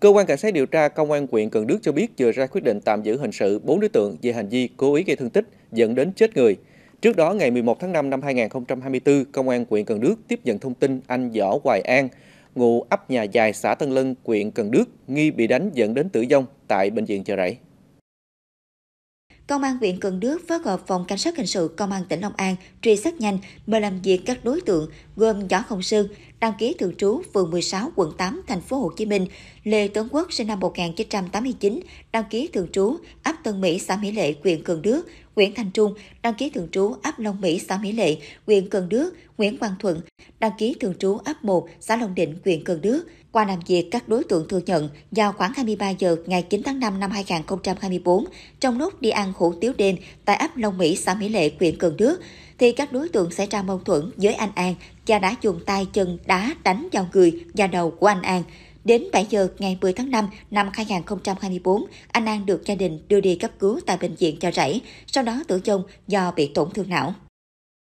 Cơ quan cảnh sát điều tra Công an huyện Cần Đức cho biết vừa ra quyết định tạm giữ hình sự 4 đối tượng về hành vi cố ý gây thương tích dẫn đến chết người. Trước đó, ngày 11 tháng 5 năm 2024, Công an huyện Cần Đức tiếp nhận thông tin anh Võ Hoài An, ngụ ấp nhà dài xã Tân Lân, huyện Cần Đức, nghi bị đánh dẫn đến tử vong tại bệnh viện chợ rẫy. Công an huyện Cần Đước phối hợp phòng cảnh sát hình sự Công an tỉnh Long An truy xét nhanh mời làm việc các đối tượng gồm Võ Hồng Sương, đăng ký thường trú phường 16, quận 8, thành phố Hồ Chí Minh, Lê Tuấn Quốc sinh năm 1989, đăng ký thường trú ấp Tân Mỹ, xã Mỹ Lệ, huyện Cần Đước, Nguyễn Thành Trung, đăng ký thường trú ấp Long Mỹ, xã Mỹ Lệ, huyện Cần Đước, Nguyễn Quang Thuận, đăng ký thường trú ấp 1, xã Long Định, huyện Cần Đước. Qua làm việc, các đối tượng thừa nhận vào khoảng 23 giờ ngày 9 tháng 5 năm 2024, trong lúc đi ăn hủ tiếu đêm tại ấp Long Mỹ, xã Mỹ Lệ, huyện Cần Đước, thì các đối tượng xảy ra mâu thuẫn với anh An và đã dùng tay chân đá đánh vào người và đầu của anh An. Đến 7 giờ ngày 10 tháng 5 năm 2024, anh An được gia đình đưa đi cấp cứu tại bệnh viện Chợ Rẫy, sau đó tử vong do bị tổn thương não.